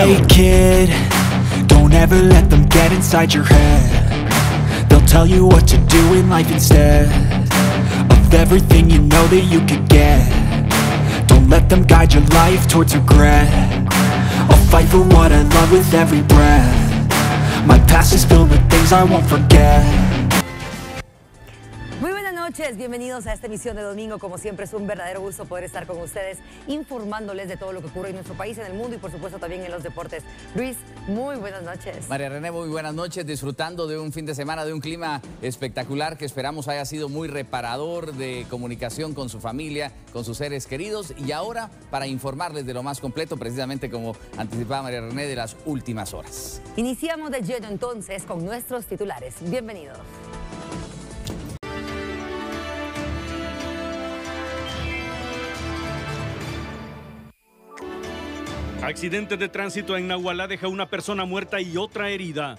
Hey kid, don't ever let them get inside your head They'll tell you what to do in life instead Of everything you know that you could get Don't let them guide your life towards regret I'll fight for what I love with every breath My past is filled with things I won't forget Buenas noches, bienvenidos a esta emisión de domingo. Como siempre es un verdadero gusto poder estar con ustedes informándoles de todo lo que ocurre en nuestro país, en el mundo y por supuesto también en los deportes. Luis, muy buenas noches. María René, muy buenas noches, disfrutando de un fin de semana, de un clima espectacular que esperamos haya sido muy reparador de comunicación con su familia, con sus seres queridos y ahora para informarles de lo más completo, precisamente como anticipaba María René, de las últimas horas. Iniciamos de lleno entonces con nuestros titulares. Bienvenidos. Accidente de tránsito en Nahualá deja una persona muerta y otra herida.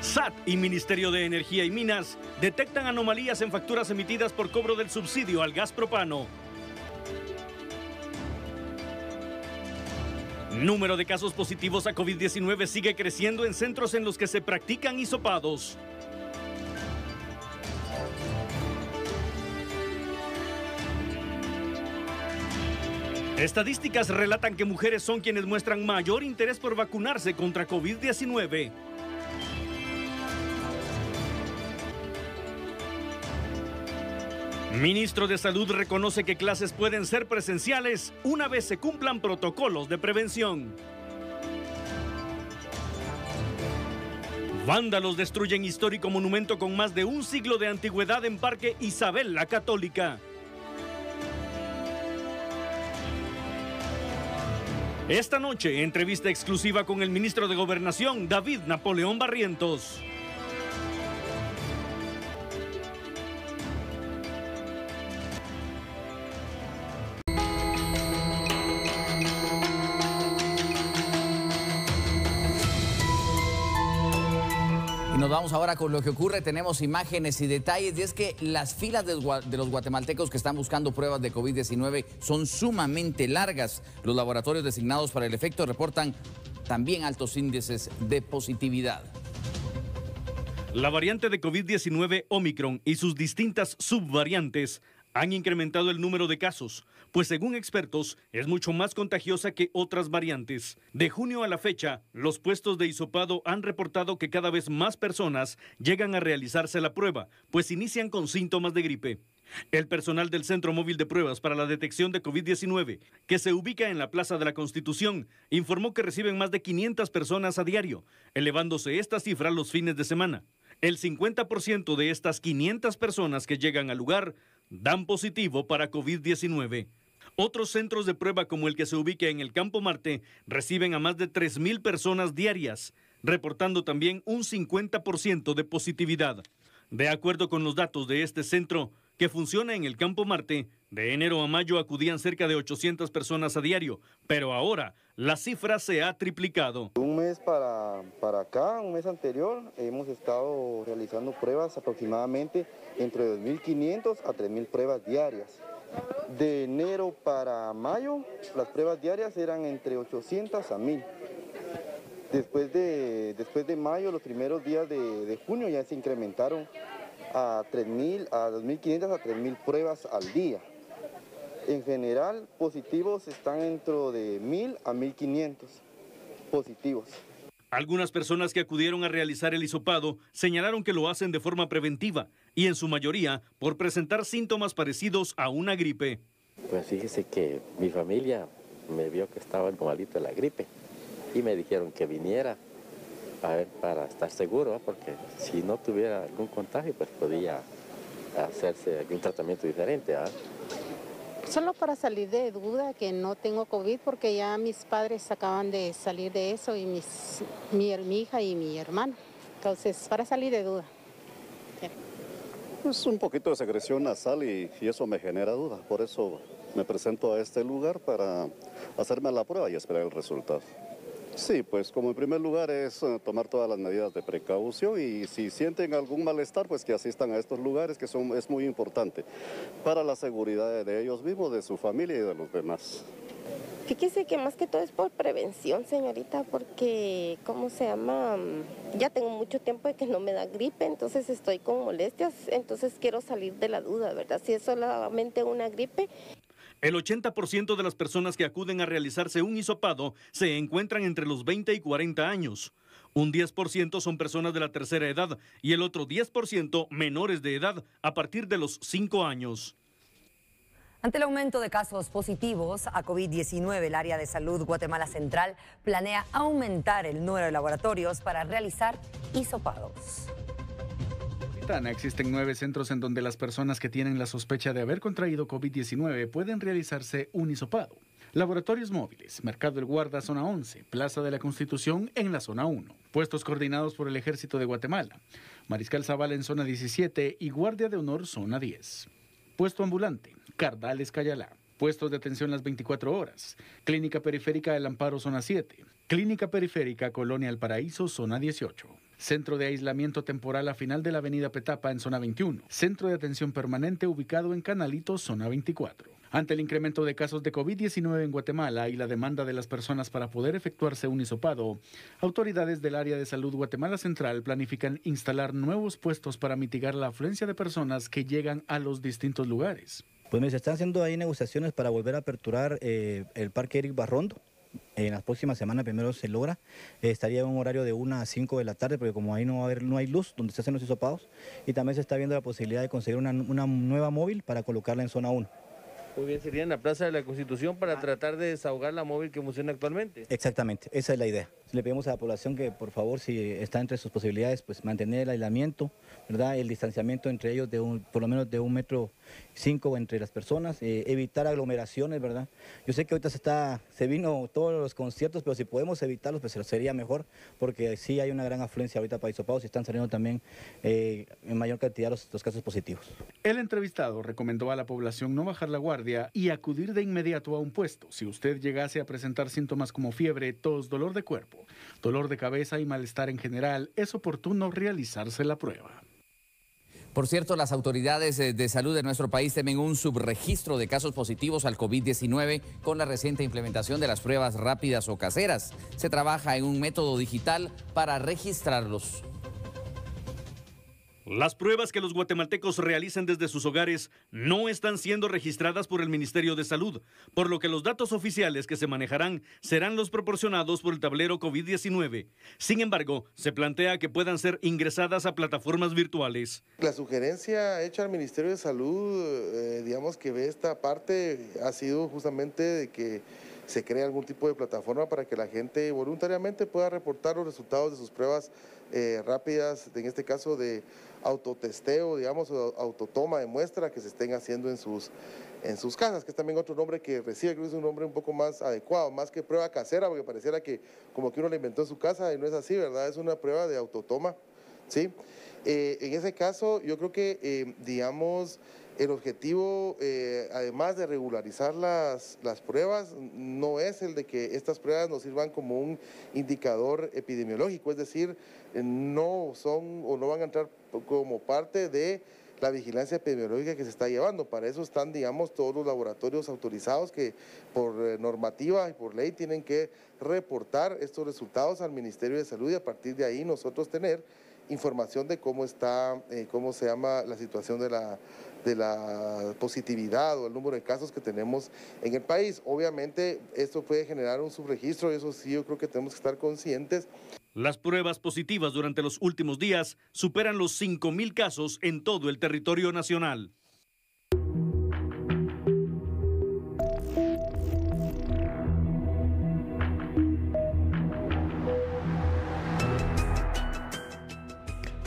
SAT y Ministerio de Energía y Minas detectan anomalías en facturas emitidas por cobro del subsidio al gas propano. Número de casos positivos a COVID-19 sigue creciendo en centros en los que se practican hisopados. Estadísticas relatan que mujeres son quienes muestran mayor interés por vacunarse contra COVID-19. Ministro de Salud reconoce que clases pueden ser presenciales una vez se cumplan protocolos de prevención. Vándalos destruyen histórico monumento con más de un siglo de antigüedad en Parque Isabel la Católica. Esta noche, entrevista exclusiva con el ministro de Gobernación, David Napoleón Barrientos. vamos ahora con lo que ocurre. Tenemos imágenes y detalles. Y es que las filas de, los guatemaltecos que están buscando pruebas de COVID-19 son sumamente largas. Los laboratorios designados para el efecto reportan también altos índices de positividad. La variante de COVID-19 Omicron y sus distintas subvariantes han incrementado el número de casos, pues según expertos es mucho más contagiosa que otras variantes. De junio a la fecha, los puestos de hisopado han reportado que cada vez más personas llegan a realizarse la prueba, pues inician con síntomas de gripe. El personal del Centro Móvil de Pruebas para la Detección de COVID-19, que se ubica en la Plaza de la Constitución, informó que reciben más de 500 personas a diario, elevándose esta cifra los fines de semana. El 50% de estas 500 personas que llegan al lugar dan positivo para COVID-19. Otros centros de prueba como el que se ubica en el Campo Marte reciben a más de 3.000 personas diarias, reportando también un 50% de positividad. De acuerdo con los datos de este centro, que funciona en el campo Marte, de enero a mayo acudían cerca de 800 personas a diario, pero ahora la cifra se ha triplicado. Un mes para, para acá, un mes anterior, hemos estado realizando pruebas aproximadamente entre 2.500 a 3.000 pruebas diarias. De enero para mayo, las pruebas diarias eran entre 800 a 1.000. Después de, después de mayo, los primeros días de junio ya se incrementaron a 3.000, a 2.500 a 3.000 pruebas al día. En general, positivos están dentro de 1.000 a 1.500 positivos. Algunas personas que acudieron a realizar el hisopado señalaron que lo hacen de forma preventiva y en su mayoría por presentar síntomas parecidos a una gripe. Pues fíjese que mi familia me vio que estaba el malito de la gripe y me dijeron que viniera para estar seguro, porque si no tuviera algún contagio, pues podía hacerse algún tratamiento diferente. ¿ah? Solo para salir de duda que no tengo COVID porque ya mis padres acaban de salir de eso y mi, mi hija y mi hermano. Entonces, para salir de duda. Es pues un poquito de secreción nasal y, eso me genera duda. Por eso me presento a este lugar para hacerme la prueba y esperar el resultado. Sí, pues como en primer lugar es eh, tomar todas las medidas de precaución y si sienten algún malestar, pues que asistan a estos lugares que son, es muy importante para la seguridad de ellos mismos, de su familia y de los demás. Fíjese que más que todo es por prevención, señorita, porque, ¿cómo se llama? Ya tengo mucho tiempo de que no me da gripe, entonces estoy con molestias, entonces quiero salir de la duda, ¿verdad? Si es solamente una gripe, el 80% de las personas que acuden a realizarse un hisopado se encuentran entre los 20 y 40 años. Un 10% son personas de la tercera edad y el otro 10% menores de edad a partir de los 5 años. Ante el aumento de casos positivos a COVID-19, el área de salud Guatemala Central planea aumentar el número de laboratorios para realizar hisopados existen nueve centros en donde las personas que tienen la sospecha de haber contraído COVID-19 pueden realizarse un hisopado. Laboratorios móviles, Mercado del Guarda, zona 11, Plaza de la Constitución en la zona 1, puestos coordinados por el Ejército de Guatemala, Mariscal Zavala en zona 17 y Guardia de Honor, zona 10. Puesto ambulante, Cardales Cayalá, puestos de atención las 24 horas, Clínica Periférica del Amparo, zona 7, Clínica Periférica, Colonia El Paraíso, Zona 18. Centro de aislamiento temporal a final de la Avenida Petapa en zona 21. Centro de atención permanente ubicado en Canalito, zona 24. Ante el incremento de casos de COVID-19 en Guatemala y la demanda de las personas para poder efectuarse un hisopado, autoridades del área de salud Guatemala Central planifican instalar nuevos puestos para mitigar la afluencia de personas que llegan a los distintos lugares. Pues se están haciendo ahí negociaciones para volver a aperturar eh, el Parque Eric Barrondo en las próximas semanas primero se logra. Eh, estaría en un horario de 1 a 5 de la tarde, porque como ahí no haber, no hay luz donde se hacen los hisopados, y también se está viendo la posibilidad de conseguir una, nueva móvil para colocarla en zona 1. Muy bien, sería en la Plaza de la Constitución para ah. tratar de desahogar la móvil que funciona actualmente. Exactamente, esa es la idea le pedimos a la población que por favor, si está entre sus posibilidades, pues mantener el aislamiento, ¿verdad? El distanciamiento entre ellos de por lo menos de un metro cinco entre las personas, eh, evitar aglomeraciones, ¿verdad? Yo sé que ahorita se está, se vino todos los conciertos, pero si podemos evitarlos, pues sería mejor, porque sí hay una gran afluencia ahorita para Isopao, y están saliendo también eh, en mayor cantidad los casos positivos. El entrevistado recomendó a la población no bajar la guardia y acudir de inmediato a un puesto si usted llegase a presentar síntomas como fiebre, tos, dolor de cuerpo dolor de cabeza y malestar en general, es oportuno realizarse la prueba. Por cierto, las autoridades eh, de salud de nuestro país temen un subregistro de casos positivos al COVID-19 con la reciente implementación de las pruebas rápidas o caseras. Se trabaja en un método digital para registrarlos. Las pruebas que los guatemaltecos realicen desde sus hogares no están siendo registradas por el Ministerio de Salud, por lo que los datos oficiales que se manejarán serán los proporcionados por el tablero COVID-19. Sin embargo, se plantea que puedan ser ingresadas a plataformas virtuales. La sugerencia hecha al Ministerio de Salud, eh, digamos que ve esta parte, ha sido justamente de que se cree algún tipo de plataforma para que la gente voluntariamente pueda reportar los resultados de sus pruebas eh, rápidas, en este caso de autotesteo, digamos, autotoma de muestra que se estén haciendo en sus, en sus casas, que es también otro nombre que recibe, creo que es un nombre un poco más adecuado, más que prueba casera, porque pareciera que como que uno la inventó en su casa y no es así, ¿verdad? Es una prueba de autotoma, ¿sí? Eh, en ese caso, yo creo que, eh, digamos, el objetivo, eh, además de regularizar las, las pruebas, no es el de que estas pruebas nos sirvan como un indicador epidemiológico, es decir, no son o no van a entrar como parte de la vigilancia epidemiológica que se está llevando. Para eso están, digamos, todos los laboratorios autorizados que por eh, normativa y por ley tienen que reportar estos resultados al Ministerio de Salud y a partir de ahí nosotros tener información de cómo está, eh, cómo se llama la situación de la, de la positividad o el número de casos que tenemos en el país. Obviamente esto puede generar un subregistro, eso sí yo creo que tenemos que estar conscientes. Las pruebas positivas durante los últimos días superan los 5.000 casos en todo el territorio nacional.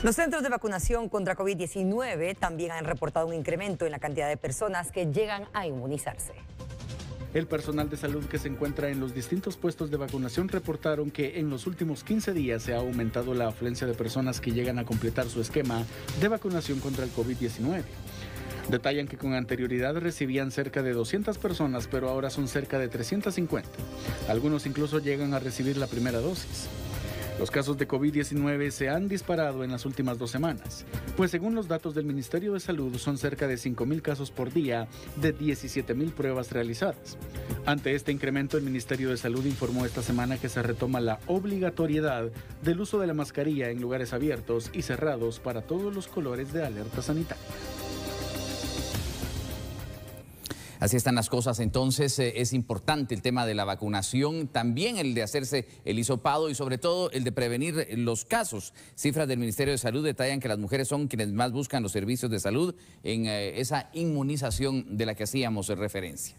Los centros de vacunación contra COVID-19 también han reportado un incremento en la cantidad de personas que llegan a inmunizarse. El personal de salud que se encuentra en los distintos puestos de vacunación reportaron que en los últimos 15 días se ha aumentado la afluencia de personas que llegan a completar su esquema de vacunación contra el COVID-19. Detallan que con anterioridad recibían cerca de 200 personas, pero ahora son cerca de 350. Algunos incluso llegan a recibir la primera dosis. Los casos de COVID-19 se han disparado en las últimas dos semanas, pues según los datos del Ministerio de Salud son cerca de 5.000 casos por día de 17.000 pruebas realizadas. Ante este incremento, el Ministerio de Salud informó esta semana que se retoma la obligatoriedad del uso de la mascarilla en lugares abiertos y cerrados para todos los colores de alerta sanitaria. Así están las cosas. Entonces eh, es importante el tema de la vacunación, también el de hacerse el hisopado y sobre todo el de prevenir los casos. Cifras del Ministerio de Salud detallan que las mujeres son quienes más buscan los servicios de salud en eh, esa inmunización de la que hacíamos referencia.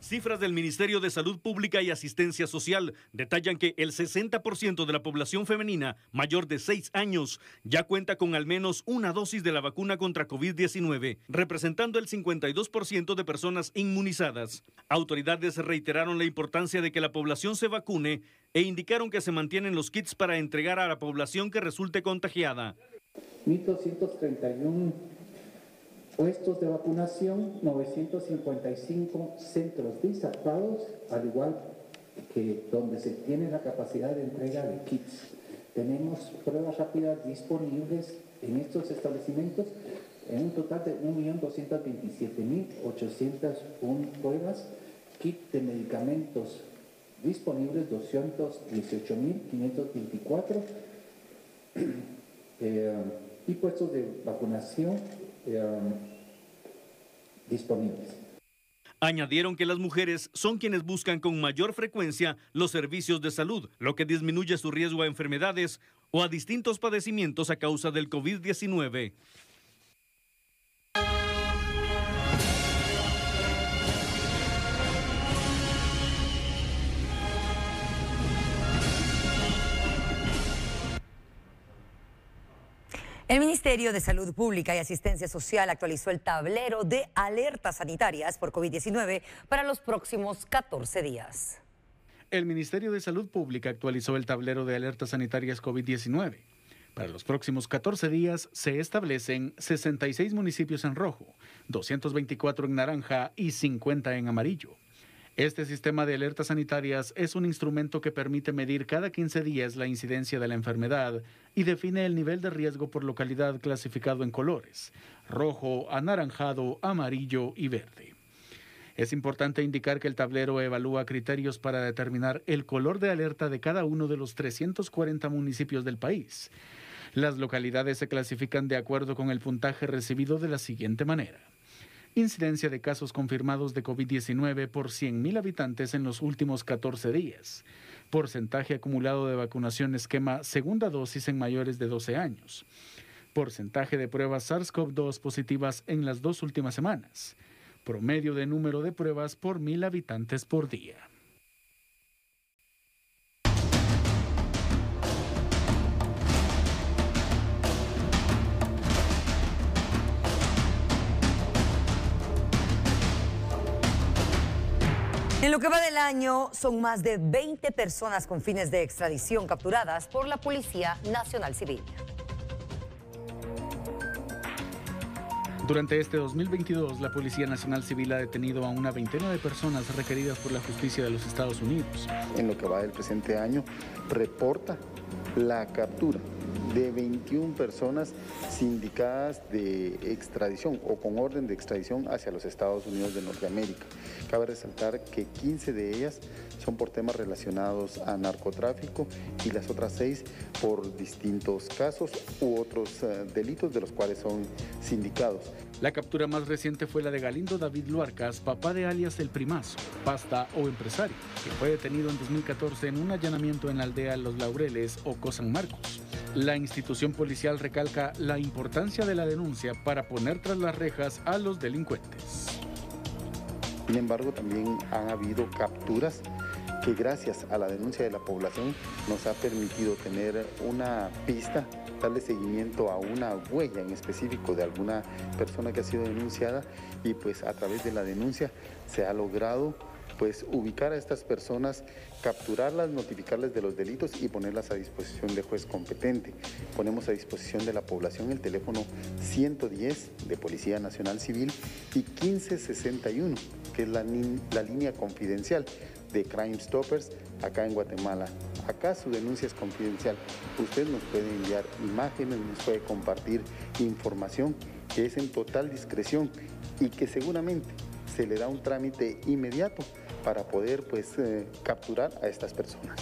Cifras del Ministerio de Salud Pública y Asistencia Social detallan que el 60% de la población femenina mayor de 6 años ya cuenta con al menos una dosis de la vacuna contra COVID-19, representando el 52% de personas inmunizadas. Autoridades reiteraron la importancia de que la población se vacune e indicaron que se mantienen los kits para entregar a la población que resulte contagiada puestos de vacunación, 955 centros disactivados, al igual que donde se tiene la capacidad de entrega de kits. Tenemos pruebas rápidas disponibles en estos establecimientos en un total de 1.227.801 pruebas, kit de medicamentos disponibles 218.524 eh, y puestos de vacunación eh, disponibles. Añadieron que las mujeres son quienes buscan con mayor frecuencia los servicios de salud, lo que disminuye su riesgo a enfermedades o a distintos padecimientos a causa del COVID-19. El Ministerio de Salud Pública y Asistencia Social actualizó el tablero de alertas sanitarias por COVID-19 para los próximos 14 días. El Ministerio de Salud Pública actualizó el tablero de alertas sanitarias COVID-19. Para los próximos 14 días se establecen 66 municipios en rojo, 224 en naranja y 50 en amarillo. Este sistema de alertas sanitarias es un instrumento que permite medir cada 15 días la incidencia de la enfermedad y define el nivel de riesgo por localidad clasificado en colores, rojo, anaranjado, amarillo y verde. Es importante indicar que el tablero evalúa criterios para determinar el color de alerta de cada uno de los 340 municipios del país. Las localidades se clasifican de acuerdo con el puntaje recibido de la siguiente manera incidencia de casos confirmados de COVID-19 por 100.000 habitantes en los últimos 14 días, porcentaje acumulado de vacunación esquema segunda dosis en mayores de 12 años, porcentaje de pruebas SARS-CoV-2 positivas en las dos últimas semanas, promedio de número de pruebas por mil habitantes por día. En lo que va del año, son más de 20 personas con fines de extradición capturadas por la Policía Nacional Civil. Durante este 2022, la Policía Nacional Civil ha detenido a una veintena de personas requeridas por la justicia de los Estados Unidos. En lo que va del presente año, reporta la captura de 21 personas sindicadas de extradición o con orden de extradición hacia los Estados Unidos de Norteamérica. Cabe resaltar que 15 de ellas son por temas relacionados a narcotráfico y las otras 6 por distintos casos u otros eh, delitos de los cuales son sindicados. La captura más reciente fue la de Galindo David Luarcas, papá de alias El Primazo, pasta o empresario, que fue detenido en 2014 en un allanamiento en la aldea Los Laureles o San Marcos. La institución policial recalca la importancia de la denuncia para poner tras las rejas a los delincuentes. Sin embargo, también han habido capturas que gracias a la denuncia de la población nos ha permitido tener una pista, darle seguimiento a una huella en específico de alguna persona que ha sido denunciada y pues a través de la denuncia se ha logrado pues ubicar a estas personas, capturarlas, notificarles de los delitos y ponerlas a disposición del juez competente. Ponemos a disposición de la población el teléfono 110 de Policía Nacional Civil y 1561, que es la, la línea confidencial de Crime Stoppers acá en Guatemala. Acá su denuncia es confidencial. Usted nos puede enviar imágenes, nos puede compartir información que es en total discreción y que seguramente se le da un trámite inmediato para poder pues eh, capturar a estas personas.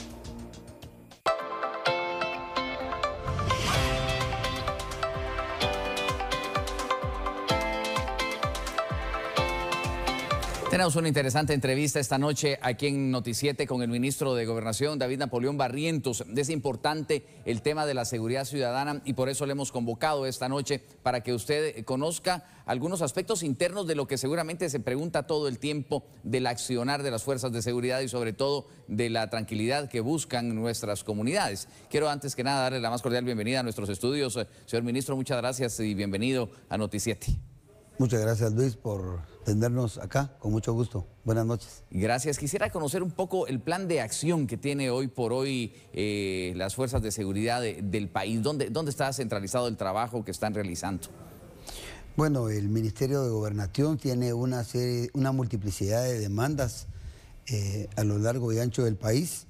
Tenemos una interesante entrevista esta noche aquí en Noticiete con el ministro de Gobernación, David Napoleón Barrientos. Es importante el tema de la seguridad ciudadana y por eso le hemos convocado esta noche para que usted eh, conozca algunos aspectos internos de lo que seguramente se pregunta todo el tiempo del accionar de las fuerzas de seguridad y sobre todo de la tranquilidad que buscan nuestras comunidades. Quiero antes que nada darle la más cordial bienvenida a nuestros estudios. Eh, señor ministro, muchas gracias y bienvenido a Noticiete. Muchas gracias Luis por tenernos acá, con mucho gusto. Buenas noches. Gracias. Quisiera conocer un poco el plan de acción que tiene hoy por hoy eh, las fuerzas de seguridad del país. ¿Dónde, ¿Dónde está centralizado el trabajo que están realizando? Bueno, el Ministerio de Gobernación tiene una, serie, una multiplicidad de demandas eh, a lo largo y ancho del país.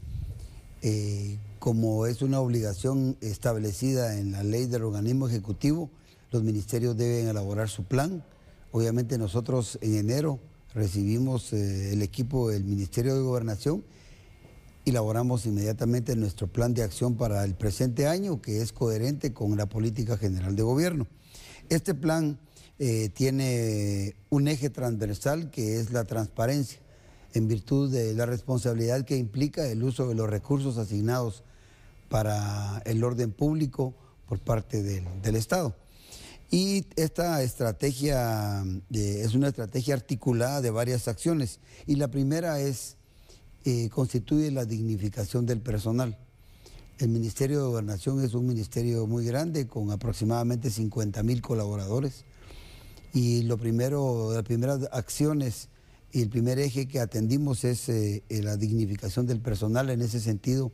Eh, como es una obligación establecida en la ley del organismo ejecutivo, los ministerios deben elaborar su plan Obviamente nosotros en enero recibimos eh, el equipo del Ministerio de Gobernación y elaboramos inmediatamente nuestro plan de acción para el presente año que es coherente con la política general de gobierno. Este plan eh, tiene un eje transversal que es la transparencia en virtud de la responsabilidad que implica el uso de los recursos asignados para el orden público por parte del Estado. Y esta estrategia eh, es una estrategia articulada de varias acciones. Y la primera es, eh, constituye la dignificación del personal. El Ministerio de Gobernación es un ministerio muy grande con aproximadamente 50 mil colaboradores. Y lo primero, las primeras acciones y el primer eje que atendimos es eh, la dignificación del personal. En ese sentido,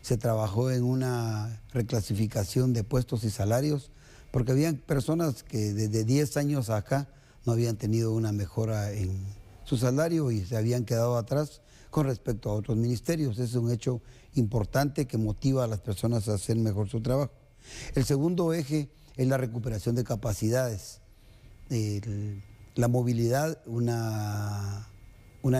se trabajó en una reclasificación de puestos y salarios porque habían personas que desde 10 años acá no habían tenido una mejora en su salario y se habían quedado atrás con respecto a otros ministerios. Es un hecho importante que motiva a las personas a hacer mejor su trabajo. El segundo eje es la recuperación de capacidades. la movilidad, una,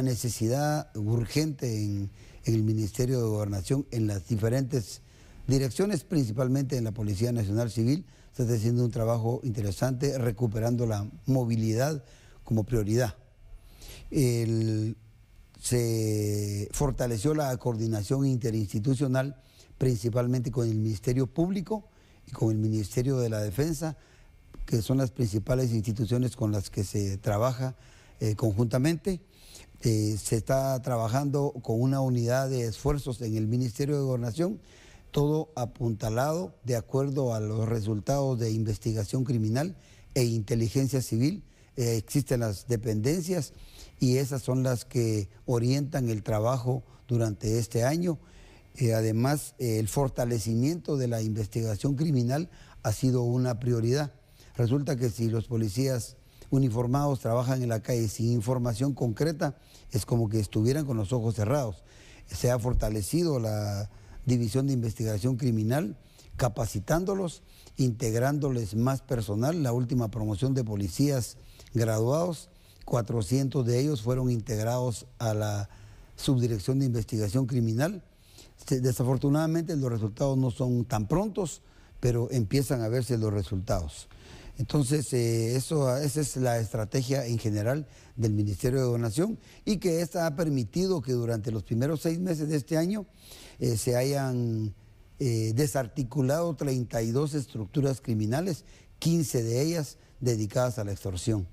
necesidad urgente en el Ministerio de Gobernación, en las diferentes direcciones, principalmente en la Policía Nacional Civil, está haciendo un trabajo interesante recuperando la movilidad como prioridad. se fortaleció la coordinación interinstitucional principalmente con el Ministerio Público y con el Ministerio de la Defensa, que son las principales instituciones con las que se trabaja eh, conjuntamente. Eh, se está trabajando con una unidad de esfuerzos en el Ministerio de Gobernación todo apuntalado de acuerdo a los resultados de investigación criminal e inteligencia civil. Eh, existen las dependencias y esas son las que orientan el trabajo durante este año. Eh, además, eh, el fortalecimiento de la investigación criminal ha sido una prioridad. Resulta que si los policías uniformados trabajan en la calle sin información concreta, es como que estuvieran con los ojos cerrados. Se ha fortalecido la División de Investigación Criminal, capacitándolos, integrándoles más personal. La última promoción de policías graduados, 400 de ellos fueron integrados a la Subdirección de Investigación Criminal. Desafortunadamente los resultados no son tan prontos, pero empiezan a verse los resultados. Entonces, eh, eso, esa es la estrategia en general del Ministerio de Donación y que esta ha permitido que durante los primeros seis meses de este año eh, se hayan eh, desarticulado 32 estructuras criminales, 15 de ellas dedicadas a la extorsión.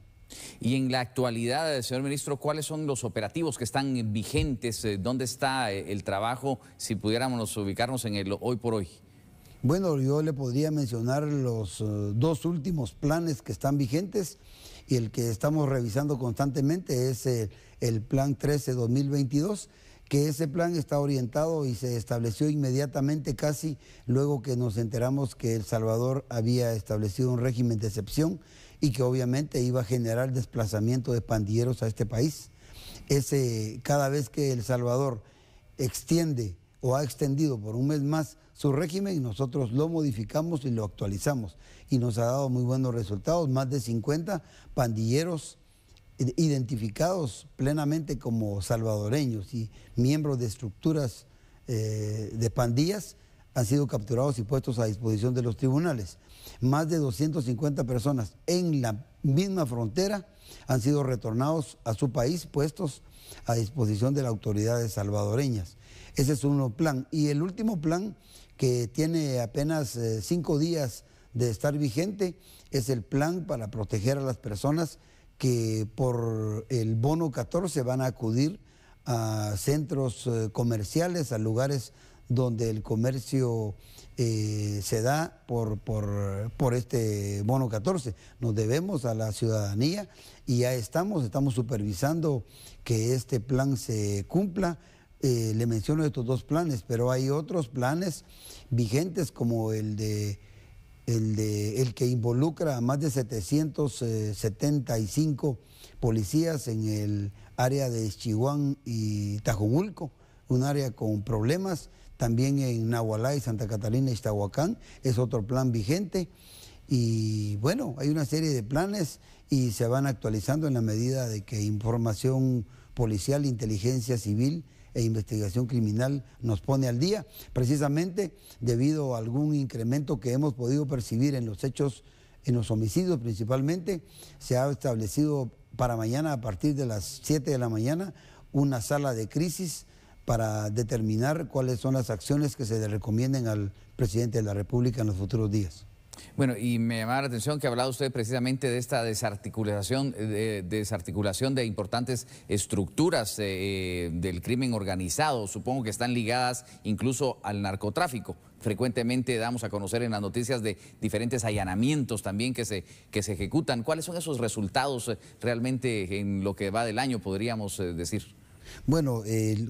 Y en la actualidad, eh, señor ministro, ¿cuáles son los operativos que están vigentes? ¿Dónde está el trabajo si pudiéramos ubicarnos en el hoy por hoy? Bueno, yo le podría mencionar los dos últimos planes que están vigentes y el que estamos revisando constantemente es el, el Plan 13-2022, que ese plan está orientado y se estableció inmediatamente casi luego que nos enteramos que El Salvador había establecido un régimen de excepción y que obviamente iba a generar desplazamiento de pandilleros a este país. Ese, cada vez que El Salvador extiende o ha extendido por un mes más su régimen, nosotros lo modificamos y lo actualizamos. Y nos ha dado muy buenos resultados, más de 50 pandilleros identificados plenamente como salvadoreños y miembros de estructuras eh, de pandillas han sido capturados y puestos a disposición de los tribunales. Más de 250 personas en la misma frontera han sido retornados a su país, puestos a disposición de las autoridades salvadoreñas. Ese es uno plan. Y el último plan, que tiene apenas eh, cinco días de estar vigente, es el plan para proteger a las personas que por el bono 14 van a acudir a centros eh, comerciales, a lugares donde el comercio eh, se da por, por, por, este bono 14. Nos debemos a la ciudadanía y ya estamos, estamos supervisando que este plan se cumpla. Eh, le menciono estos dos planes, pero hay otros planes vigentes como el de el, de, el que involucra a más de 775 eh, policías en el área de Chihuán y Tajumulco, un área con problemas, también en Nahualá y Santa Catalina y Ixtahuacán, es otro plan vigente. Y bueno, hay una serie de planes y se van actualizando en la medida de que información policial, inteligencia civil e Investigación Criminal nos pone al día, precisamente debido a algún incremento que hemos podido percibir en los hechos, en los homicidios principalmente, se ha establecido para mañana a partir de las 7 de la mañana una sala de crisis para determinar cuáles son las acciones que se le recomienden al presidente de la República en los futuros días. Bueno, y me llamaba la atención que hablaba usted precisamente de esta desarticulación eh, de, desarticulación de importantes estructuras eh, eh, del crimen organizado, supongo que están ligadas incluso al narcotráfico. Frecuentemente damos a conocer en las noticias de diferentes allanamientos también que se, ejecutan. ¿Cuáles son esos resultados realmente en lo que va del año, podríamos decir? Bueno,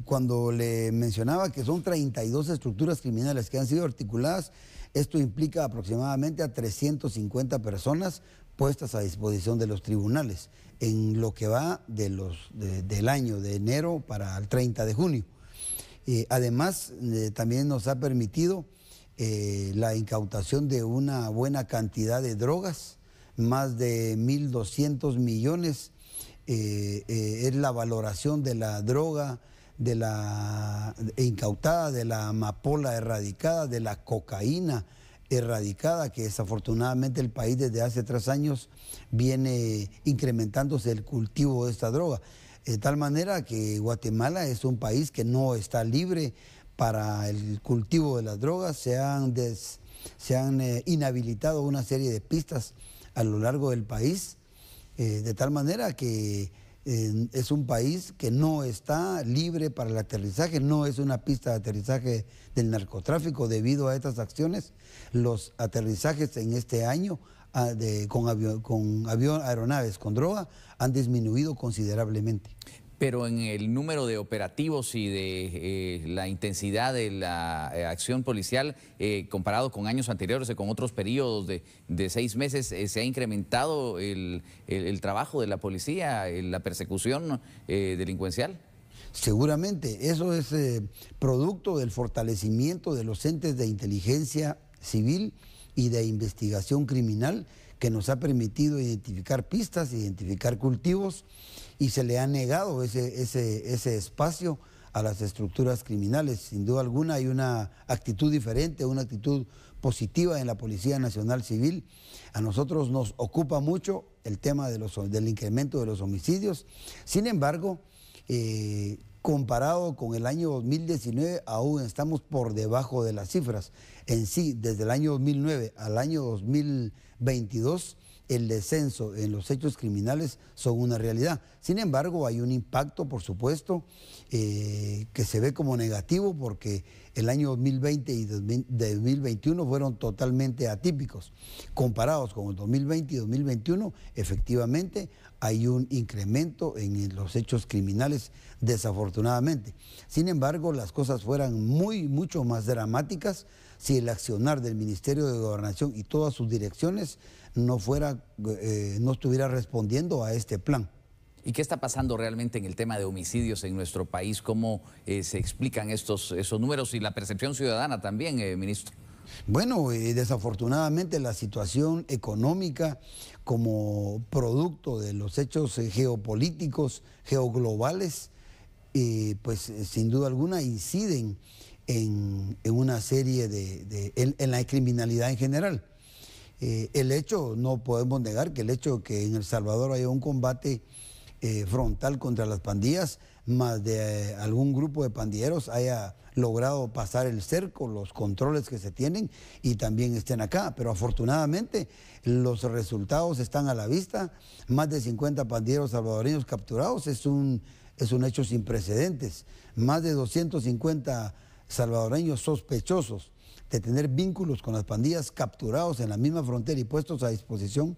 cuando le mencionaba que son 32 estructuras criminales que han sido articuladas, esto implica aproximadamente a 350 personas puestas a disposición de los tribunales en lo que va de los, del año de enero para el 30 de junio. Eh, además, eh, también nos ha permitido eh, la incautación de una buena cantidad de drogas, más de 1.200 millones es la valoración de la droga, de la incautada, de la amapola erradicada, de la cocaína erradicada, que desafortunadamente el país desde hace tres años viene incrementándose el cultivo de esta droga. De tal manera que Guatemala es un país que no está libre para el cultivo de las drogas, se han, se han eh, inhabilitado una serie de pistas a lo largo del país, eh, de tal manera que es un país que no está libre para el aterrizaje, no es una pista de aterrizaje del narcotráfico debido a estas acciones. Los aterrizajes en este año ah, con, con avión, aeronaves con droga han disminuido considerablemente. Pero en el número de operativos y de eh, la intensidad de la eh, acción policial eh, comparado con años anteriores y con otros periodos de, seis meses, ¿se ha incrementado el, trabajo de la policía, en la persecución delincuencial? Seguramente, eso es producto del fortalecimiento de los entes de inteligencia civil y de investigación criminal que nos ha permitido identificar pistas, identificar cultivos y se le ha negado ese, ese, ese espacio a las estructuras criminales. Sin duda alguna hay una actitud diferente, una actitud positiva en la Policía Nacional Civil. A nosotros nos ocupa mucho el tema de los, del incremento de los homicidios. Sin embargo, eh, comparado con el año 2019, aún estamos por debajo de las cifras. En sí, desde el año 2009 al año 2019. 22, el descenso en los hechos criminales son una realidad. Sin embargo, hay un impacto, por supuesto, eh, que se ve como negativo porque el año 2020 y 2021 fueron totalmente atípicos. Comparados con el 2020 y 2021, efectivamente hay un incremento en los hechos criminales, desafortunadamente. Sin embargo, las cosas fueran muy, mucho más dramáticas si el accionar del Ministerio de Gobernación y todas sus direcciones no, fuera, eh, no estuviera respondiendo a este plan. ¿Y qué está pasando realmente en el tema de homicidios en nuestro país? ¿Cómo eh, se explican estos, esos números y la percepción ciudadana también, eh, ministro? Bueno, desafortunadamente la situación económica como producto de los hechos geopolíticos, geoglobales, pues sin duda alguna inciden en, una serie de, en, la criminalidad en general. Eh, el hecho, no podemos negar que el hecho que en El Salvador haya un combate eh, frontal contra las pandillas, más de eh, algún grupo de pandilleros haya logrado pasar el cerco, los controles que se tienen y también estén acá. Pero afortunadamente los resultados están a la vista. Más de 50 pandilleros salvadoreños capturados es un, es un hecho sin precedentes. Más de 250 salvadoreños sospechosos de tener vínculos con las pandillas capturados en la misma frontera y puestos a disposición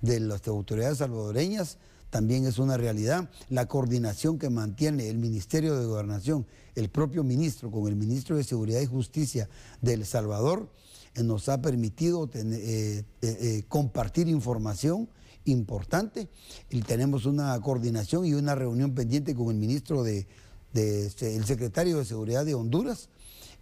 de las autoridades salvadoreñas también es una realidad. La coordinación que mantiene el Ministerio de Gobernación, el propio ministro con el ministro de Seguridad y Justicia de El Salvador, eh, nos ha permitido eh, eh, compartir información importante y tenemos una coordinación y una reunión pendiente con el ministro de del este, secretario de Seguridad de Honduras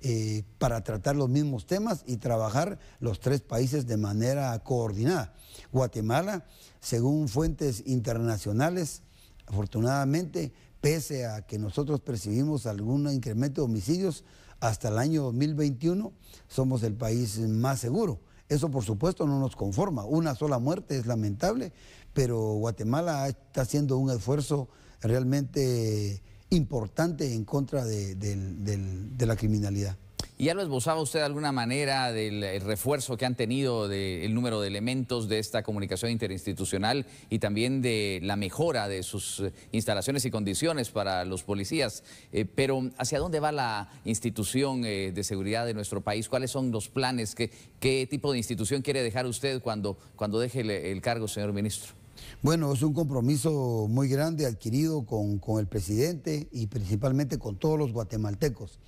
eh, para tratar los mismos temas y trabajar los tres países de manera coordinada. Guatemala, según fuentes internacionales, afortunadamente, pese a que nosotros percibimos algún incremento de homicidios, hasta el año 2021 somos el país más seguro. Eso por supuesto no nos conforma. Una sola muerte es lamentable, pero Guatemala está haciendo un esfuerzo realmente Importante en contra de, la criminalidad. ¿Y ya lo esbozaba usted de alguna manera del eh, refuerzo que han tenido del número de elementos de esta comunicación interinstitucional y también de la mejora de sus eh, instalaciones y condiciones para los policías? Eh, pero ¿hacia dónde va la institución de seguridad de nuestro país? ¿Cuáles son los planes? ¿Qué, qué tipo de institución quiere dejar usted cuando, deje el cargo, señor ministro? Bueno, es un compromiso muy grande adquirido con, el presidente y principalmente con todos los guatemaltecos.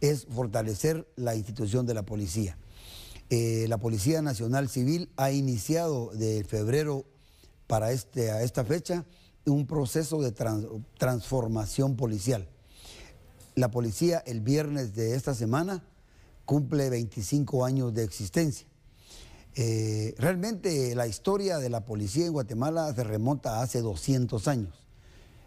Es fortalecer la institución de la policía. Eh, la Policía Nacional Civil ha iniciado de febrero para este, a esta fecha un proceso de transformación policial. La policía el viernes de esta semana cumple 25 años de existencia. Eh, realmente la historia de la policía en Guatemala se remonta hace 200 años.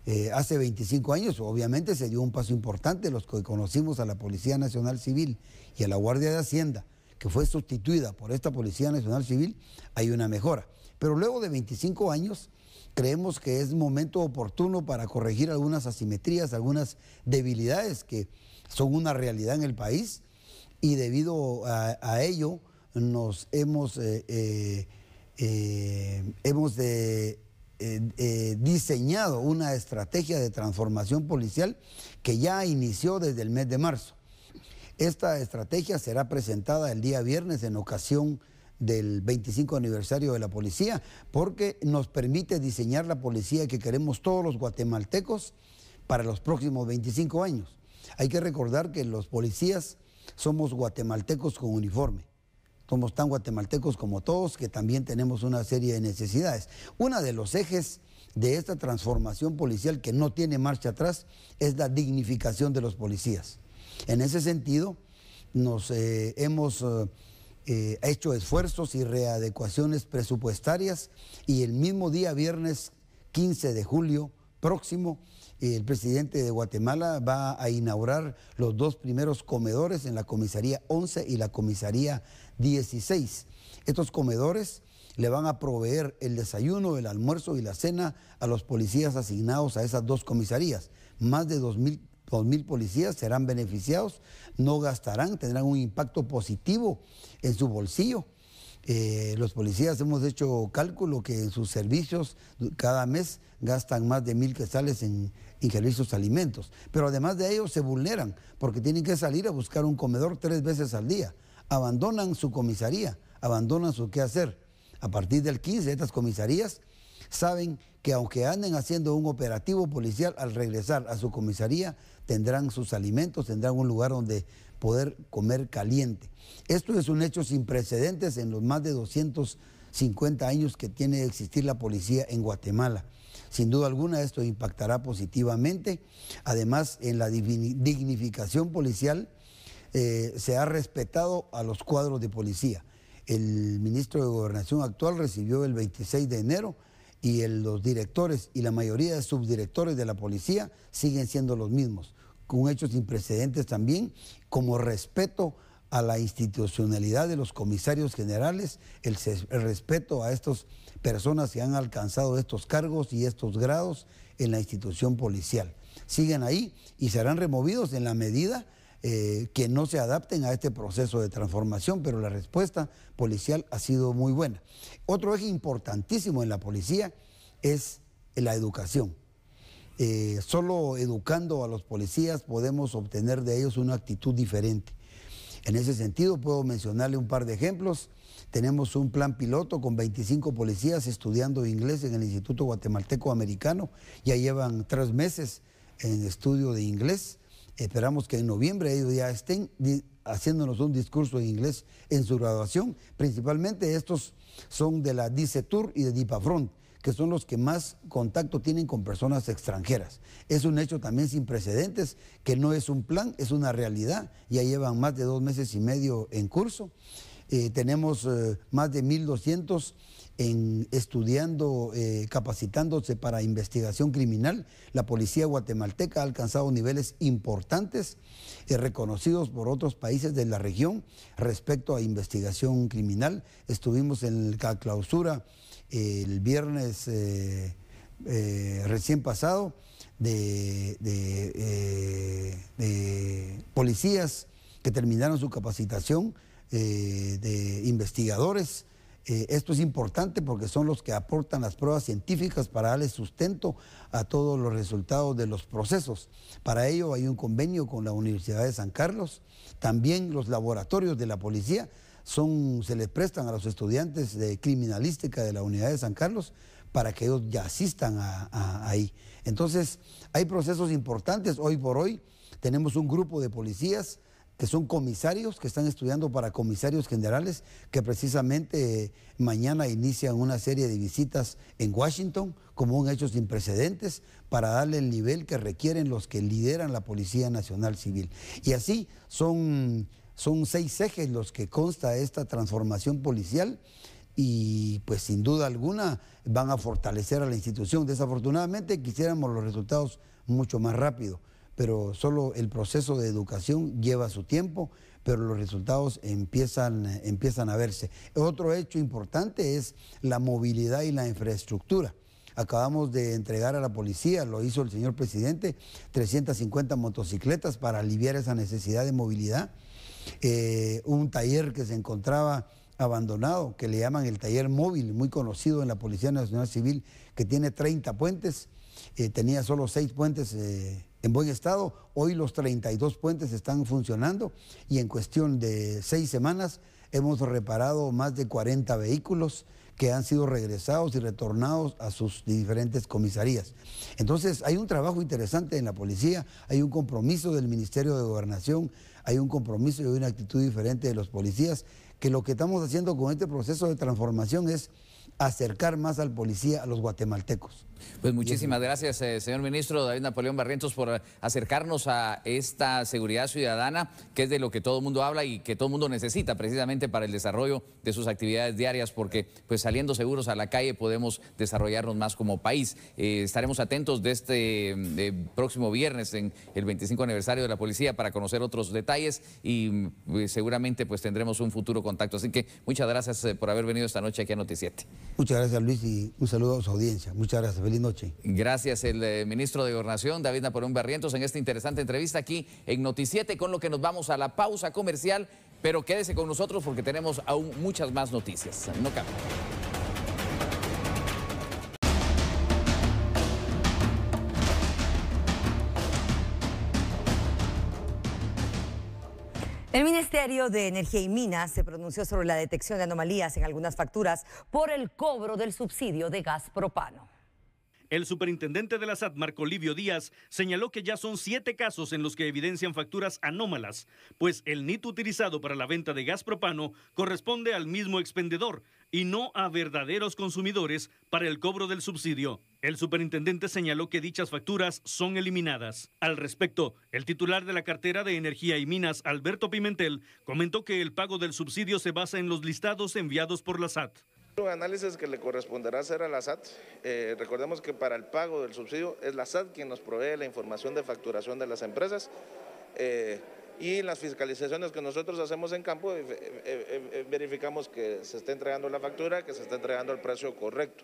Eh, hace 25 años obviamente se dio un paso importante, los que conocimos a la Policía Nacional Civil y a la Guardia de Hacienda, que fue sustituida por esta Policía Nacional Civil, hay una mejora. Pero luego de 25 años creemos que es momento oportuno para corregir algunas asimetrías, algunas debilidades que son una realidad en el país y debido a ello nos hemos, eh, eh, eh, hemos diseñado una estrategia de transformación policial que ya inició desde el mes de marzo. Esta estrategia será presentada el día viernes en ocasión del 25 aniversario de la policía, porque nos permite diseñar la policía que queremos todos los guatemaltecos para los próximos 25 años. Hay que recordar que los policías somos guatemaltecos con uniforme. Somos tan guatemaltecos como todos, que también tenemos una serie de necesidades. Uno de los ejes de esta transformación policial que no tiene marcha atrás es la dignificación de los policías. En ese sentido, nos eh, hemos eh, eh, hecho esfuerzos y readecuaciones presupuestarias y el mismo día viernes 15 de julio próximo el presidente de Guatemala va a inaugurar los dos primeros comedores en la comisaría 11 y la comisaría 16. Estos comedores le van a proveer el desayuno, el almuerzo y la cena a los policías asignados a esas dos comisarías. Más de 2.000 mil policías serán beneficiados, no gastarán, tendrán un impacto positivo en su bolsillo. Eh, los policías hemos hecho cálculo que en sus servicios cada mes gastan más de mil quetzales en ingerir sus alimentos. Pero además de ello se vulneran porque tienen que salir a buscar un comedor tres veces al día. Abandonan su comisaría, abandonan su qué hacer. A partir del 15, estas comisarías saben que aunque anden haciendo un operativo policial, al regresar a su comisaría tendrán sus alimentos, tendrán un lugar donde poder comer caliente. Esto es un hecho sin precedentes en los más de 250 años que tiene de existir la policía en Guatemala. Sin duda alguna esto impactará positivamente. Además, en la dignificación policial eh, se ha respetado a los cuadros de policía. El ministro de Gobernación actual recibió el 26 de enero y los directores y la mayoría de subdirectores de la policía siguen siendo los mismos, con hechos sin precedentes también, como respeto a la institucionalidad de los comisarios generales, el respeto a estos personas que han alcanzado estos cargos y estos grados en la institución policial. Siguen ahí y serán removidos en la medida eh, que no se adapten a este proceso de transformación, pero la respuesta policial ha sido muy buena. Otro eje importantísimo en la policía es la educación. Eh, solo educando a los policías podemos obtener de ellos una actitud diferente. En ese sentido, puedo mencionarle un par de ejemplos. Tenemos un plan piloto con 25 policías estudiando inglés en el Instituto Guatemalteco Americano. Ya llevan tres meses en estudio de inglés. Esperamos que en noviembre ellos ya estén haciéndonos un discurso en inglés en su graduación. Principalmente estos son de la DICETUR y de DIPAFRONT, que son los que más contacto tienen con personas extranjeras. Es un hecho también sin precedentes, que no es un plan, es una realidad. Ya llevan más de dos meses y medio en curso. Eh, tenemos eh, más de 1.200 en, estudiando, eh, capacitándose para investigación criminal. La policía guatemalteca ha alcanzado niveles importantes reconocidos por otros países de la región respecto a investigación criminal. Estuvimos en la clausura el viernes recién pasado de policías que terminaron su capacitación eh, de investigadores. Eh, esto es importante porque son los que aportan las pruebas científicas para darle sustento a todos los resultados de los procesos. Para ello hay un convenio con la Universidad de San Carlos. También los laboratorios de la policía son, se les prestan a los estudiantes de criminalística de la Unidad de San Carlos para que ellos ya asistan ahí. Entonces, hay procesos importantes. Hoy por hoy tenemos un grupo de policías que son comisarios, que están estudiando para comisarios generales, que precisamente eh, mañana inician una serie de visitas en Washington como un hecho sin precedentes para darle el nivel que requieren los que lideran la Policía Nacional Civil. Y así son, seis ejes los que consta esta transformación policial y pues sin duda alguna van a fortalecer a la institución. Desafortunadamente quisiéramos los resultados mucho más rápido pero solo el proceso de educación lleva su tiempo, pero los resultados empiezan, empiezan a verse. Otro hecho importante es la movilidad y la infraestructura. Acabamos de entregar a la policía, lo hizo el señor presidente, 350 motocicletas para aliviar esa necesidad de movilidad. Eh, un taller que se encontraba abandonado, que le llaman el taller móvil, muy conocido en la Policía Nacional Civil, que tiene 30 puentes, eh, tenía solo 6 puentes eh, en buen estado. Hoy los 32 puentes están funcionando y en cuestión de seis semanas hemos reparado más de 40 vehículos que han sido regresados y retornados a sus diferentes comisarías. Entonces, hay un trabajo interesante en la policía, hay un compromiso del Ministerio de Gobernación, hay un compromiso y una actitud diferente de los policías, que lo que estamos haciendo con este proceso de transformación es acercar más al policía a los guatemaltecos. Pues muchísimas gracias, eh, señor ministro David Napoleón Barrientos, por eh, acercarnos a esta seguridad ciudadana, que es de lo que todo el mundo habla y que todo el mundo necesita precisamente para el desarrollo de sus actividades diarias, porque pues saliendo seguros a la calle podemos desarrollarnos más como país. Eh, estaremos atentos de este próximo viernes, en el 25 aniversario de la policía, para conocer otros detalles y pues, seguramente pues tendremos un futuro contacto. Así que muchas gracias por haber venido esta noche aquí a Noticiete. Muchas gracias, Luis, y un saludo a su audiencia. Muchas gracias. Feliz noche. Gracias, el eh, ministro de Gobernación, David Napoleón Barrientos, en esta interesante entrevista aquí en Noticiete, con lo que nos vamos a la pausa comercial, pero quédese con nosotros porque tenemos aún muchas más noticias. No cambia. El Ministerio de Energía y Minas se pronunció sobre la detección de anomalías en algunas facturas por el cobro del subsidio de gas propano. El superintendente de la SAT, Marco Livio Díaz, señaló que ya son siete casos en los que evidencian facturas anómalas, pues el NIT utilizado para la venta de gas propano corresponde al mismo expendedor y no a verdaderos consumidores para el cobro del subsidio. El superintendente señaló que dichas facturas son eliminadas. Al respecto, el titular de la cartera de Energía y Minas, Alberto Pimentel, comentó que el pago del subsidio se basa en los listados enviados por la SAT. Un análisis que le corresponderá hacer a la SAT, eh, recordemos que para el pago del subsidio es la SAT quien nos provee la información de facturación de las empresas eh, y las fiscalizaciones que nosotros hacemos en campo eh, verificamos que se está entregando la factura, que se está entregando el precio correcto.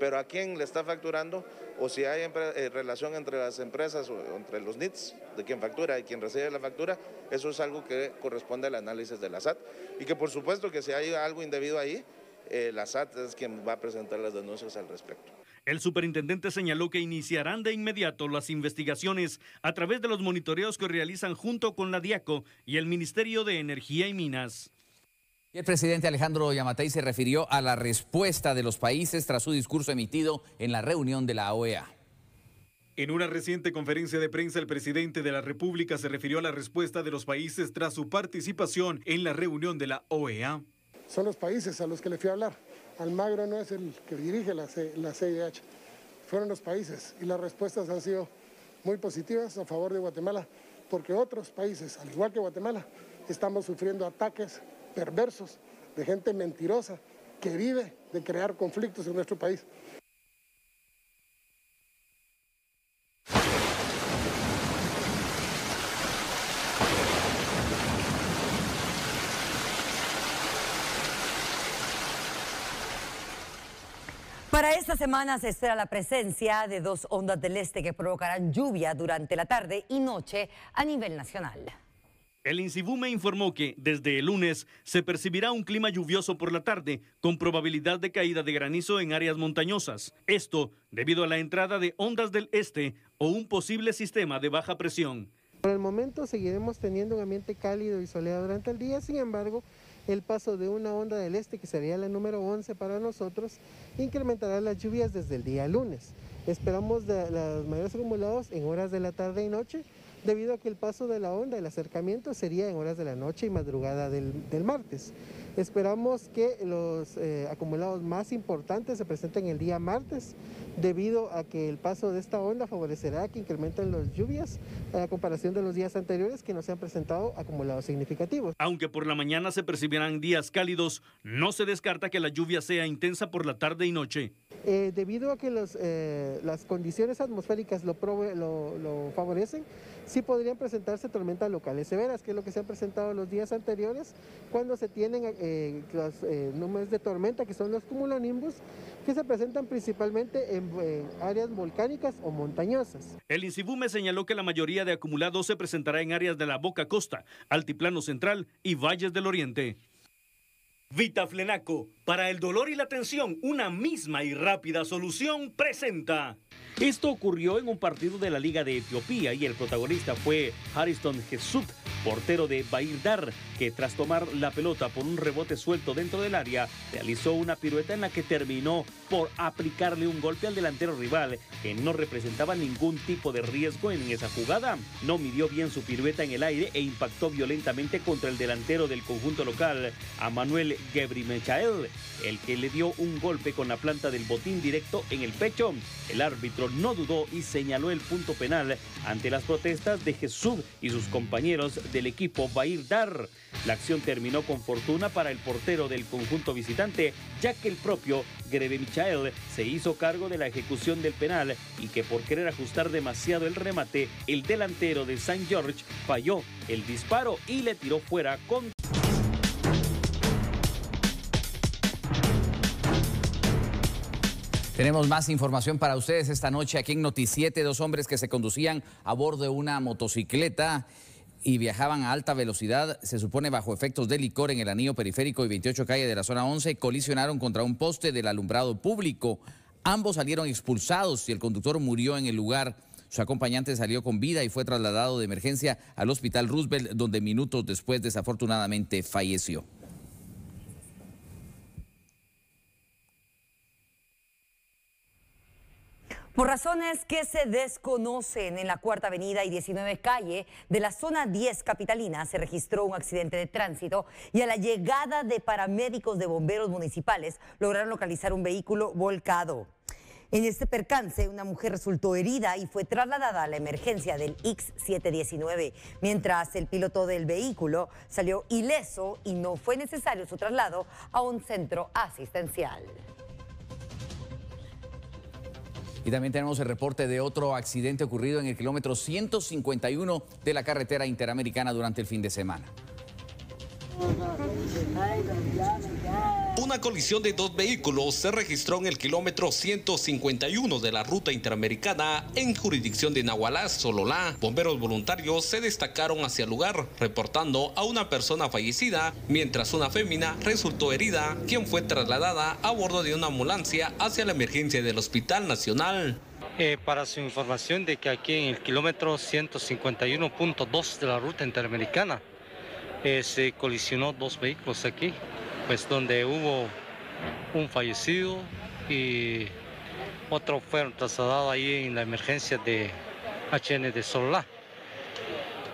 Pero a quién le está facturando o si hay relación entre las empresas o entre los NITs de quien factura y quien recibe la factura, eso es algo que corresponde al análisis de la SAT y que por supuesto que si hay algo indebido ahí, eh, las actas, quien va a presentar las denuncias al respecto. El superintendente señaló que iniciarán de inmediato las investigaciones a través de los monitoreos que realizan junto con la DIACO y el Ministerio de Energía y Minas. El presidente Alejandro Yamatei se refirió a la respuesta de los países tras su discurso emitido en la reunión de la OEA. En una reciente conferencia de prensa, el presidente de la República se refirió a la respuesta de los países tras su participación en la reunión de la OEA son los países a los que le fui a hablar. Almagro no es el que dirige la, CIDH, fueron los países y las respuestas han sido muy positivas a favor de Guatemala, porque otros países, al igual que Guatemala, estamos sufriendo ataques perversos de gente mentirosa que vive de crear conflictos en nuestro país. Para esta semana se espera la presencia de dos ondas del este que provocarán lluvia durante la tarde y noche a nivel nacional. El INSIBUME informó que desde el lunes se percibirá un clima lluvioso por la tarde, con probabilidad de caída de granizo en áreas montañosas. Esto debido a la entrada de ondas del este o un posible sistema de baja presión. Por el momento seguiremos teniendo un ambiente cálido y soleado durante el día, sin embargo, el paso de una onda del este, que sería la número 11 para nosotros, incrementará las lluvias desde el día lunes. Esperamos los mayores acumulados en horas de la tarde y noche, debido a que el paso de la onda, el acercamiento, sería en horas de la noche y madrugada del martes. Esperamos que los eh, acumulados más importantes se presenten el día martes, debido a que el paso de esta onda favorecerá que incrementen las lluvias a comparación de los días anteriores que no se han presentado acumulados significativos. Aunque por la mañana se percibirán días cálidos, no se descarta que la lluvia sea intensa por la tarde y noche. Eh, debido a que eh, las condiciones atmosféricas lo favorecen, sí podrían presentarse tormentas locales severas, que es lo que se ha presentado los días anteriores, cuando se tienen eh, los eh, números de tormenta, que son los cumulonimbus, que se presentan principalmente en eh, áreas volcánicas o montañosas. El INSIBUME señaló que la mayoría de acumulados se presentará en áreas de la Boca Costa, Altiplano Central y Valles del Oriente. Vitaflenaco, para el dolor y la tensión, una misma y rápida solución presenta. Esto ocurrió en un partido de la Liga de Etiopía y el protagonista fue Harrison Jesut, portero de Bairdar, Dar, que tras tomar la pelota por un rebote suelto dentro del área, realizó una pirueta en la que terminó por aplicarle un golpe al delantero rival, que no representaba ningún tipo de riesgo en esa jugada. No midió bien su pirueta en el aire e impactó violentamente contra el delantero del conjunto local, a Manuel Gebrimechael, el que le dio un golpe con la planta del botín directo en el pecho. El árbitro no dudó y señaló el punto penal ante las protestas de Jesús y sus compañeros del equipo Bair Dar. La acción terminó con fortuna para el portero del conjunto visitante, ya que el propio Greve Michael se hizo cargo de la ejecución del penal y que por querer ajustar demasiado el remate, el delantero de Saint George falló el disparo y le tiró fuera con Tenemos más información para ustedes esta noche aquí en Noticiete, dos hombres que se conducían a bordo de una motocicleta y viajaban a alta velocidad, se supone bajo efectos de licor en el anillo periférico y 28 calle de la zona 11, colisionaron contra un poste del alumbrado público. Ambos salieron expulsados y el conductor murió en el lugar. Su acompañante salió con vida y fue trasladado de emergencia al hospital Roosevelt, donde minutos después desafortunadamente falleció. Por razones que se desconocen en la Cuarta Avenida y 19 Calle de la zona 10 capitalina se registró un accidente de tránsito y a la llegada de paramédicos de bomberos municipales lograron localizar un vehículo volcado. En este percance, una mujer resultó herida y fue trasladada a la emergencia del X-719, mientras el piloto del vehículo salió ileso y no fue necesario su traslado a un centro asistencial. Y también tenemos el reporte de otro accidente ocurrido en el kilómetro 151 de la carretera interamericana durante el fin de semana. Una colisión de dos vehículos se registró en el kilómetro 151 de la ruta interamericana en jurisdicción de Nahualá, Sololá. Bomberos voluntarios se destacaron hacia el lugar, reportando a una persona fallecida, mientras una fémina resultó herida, quien fue trasladada a bordo de una ambulancia hacia la emergencia del Hospital Nacional. Eh, para su información de que aquí en el kilómetro 151.2 de la ruta interamericana eh, se colisionó dos vehículos aquí, pues donde hubo un fallecido y otro fueron trasladado ahí en la emergencia de HN de Solá.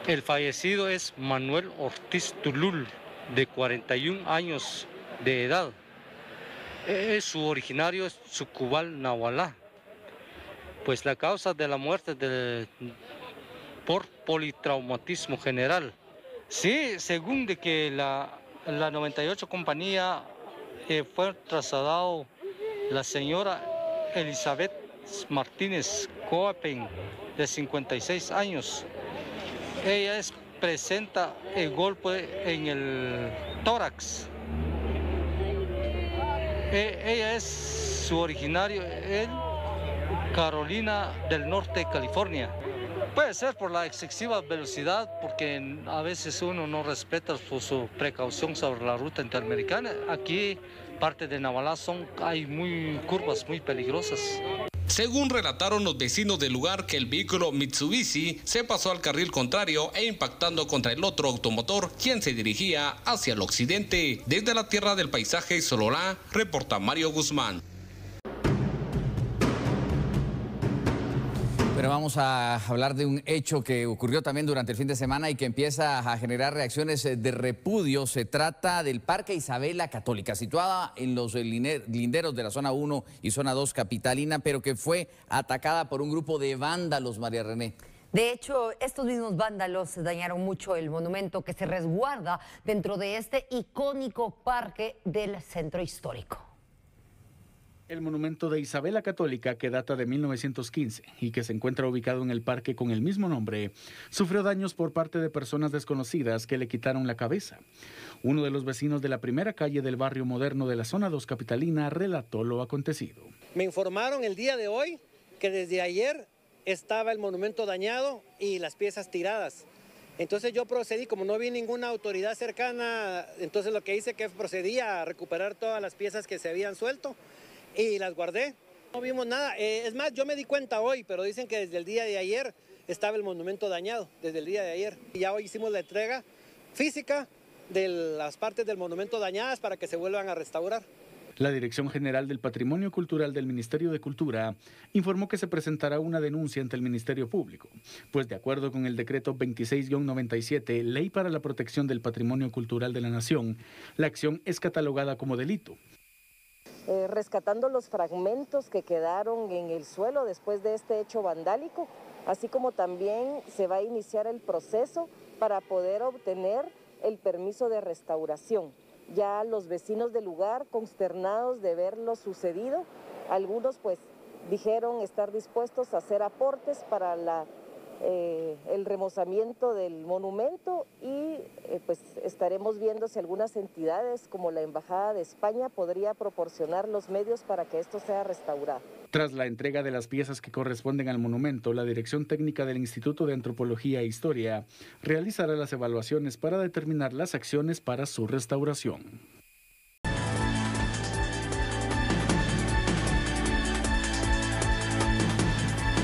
El fallecido es Manuel Ortiz Tulul, de 41 años de edad. Es eh, su originario es Sucubal Nahualá. Pues la causa de la muerte por politraumatismo general Sí, según de que la, la 98 compañía eh, fue trasladado la señora Elizabeth Martínez Coapen, de 56 años. Ella es, presenta el golpe en el tórax. Eh, ella es su originario, en Carolina del Norte, California. Puede ser por la excesiva velocidad, porque a veces uno no respeta su, precaución sobre la ruta interamericana. Aquí, parte de Navalá, son, hay muy, curvas muy peligrosas. Según relataron los vecinos del lugar que el vehículo Mitsubishi se pasó al carril contrario e impactando contra el otro automotor quien se dirigía hacia el occidente. Desde la tierra del paisaje Sololá, reporta Mario Guzmán. Pero vamos a hablar de un hecho que ocurrió también durante el fin de semana y que empieza a generar reacciones eh, de repudio. Se trata del Parque Isabela Católica, situada en los eh, linderos de la zona 1 y zona 2 capitalina, pero que fue atacada por un grupo de vándalos, María René. De hecho, estos mismos vándalos dañaron mucho el monumento que se resguarda dentro de este icónico parque del centro histórico. El monumento de Isabela Católica, que data de 1915 y que se encuentra ubicado en el parque con el mismo nombre, sufrió daños por parte de personas desconocidas que le quitaron la cabeza. Uno de los vecinos de la primera calle del barrio moderno de la zona 2 capitalina relató lo acontecido. Me informaron el día de hoy que desde ayer estaba el monumento dañado y las piezas tiradas. Entonces yo procedí, como no vi ninguna autoridad cercana, entonces lo que hice que procedí a recuperar todas las piezas que se habían suelto y las guardé. No vimos nada. Eh, es más, yo me di cuenta hoy, pero dicen que desde el día de ayer estaba el monumento dañado, desde el día de ayer. Y ya hoy hicimos la entrega física de las partes del monumento dañadas para que se vuelvan a restaurar. La Dirección General del Patrimonio Cultural del Ministerio de Cultura informó que se presentará una denuncia ante el Ministerio Público, pues de acuerdo con el decreto 26-97, Ley para la Protección del Patrimonio Cultural de la Nación, la acción es catalogada como delito eh, rescatando los fragmentos que quedaron en el suelo después de este hecho vandálico, así como también se va a iniciar el proceso para poder obtener el permiso de restauración. Ya los vecinos del lugar, consternados de ver lo sucedido, algunos pues dijeron estar dispuestos a hacer aportes para la eh, el remozamiento del monumento y eh, pues estaremos viendo si algunas entidades como la Embajada de España podría proporcionar los medios para que esto sea restaurado. Tras la entrega de las piezas que corresponden al monumento, la Dirección Técnica del Instituto de Antropología e Historia realizará las evaluaciones para determinar las acciones para su restauración.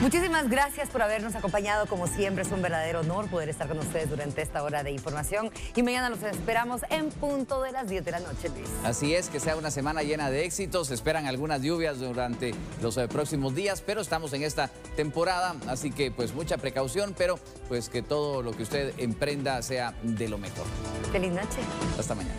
Muchísimas gracias por habernos acompañado. Como siempre, es un verdadero honor poder estar con ustedes durante esta hora de información. Y mañana los esperamos en punto de las 10 de la noche, Luis. Así es, que sea una semana llena de éxitos. Se esperan algunas lluvias durante los eh, próximos días, pero estamos en esta temporada, así que pues mucha precaución, pero pues que todo lo que usted emprenda sea de lo mejor. Feliz noche. Hasta mañana.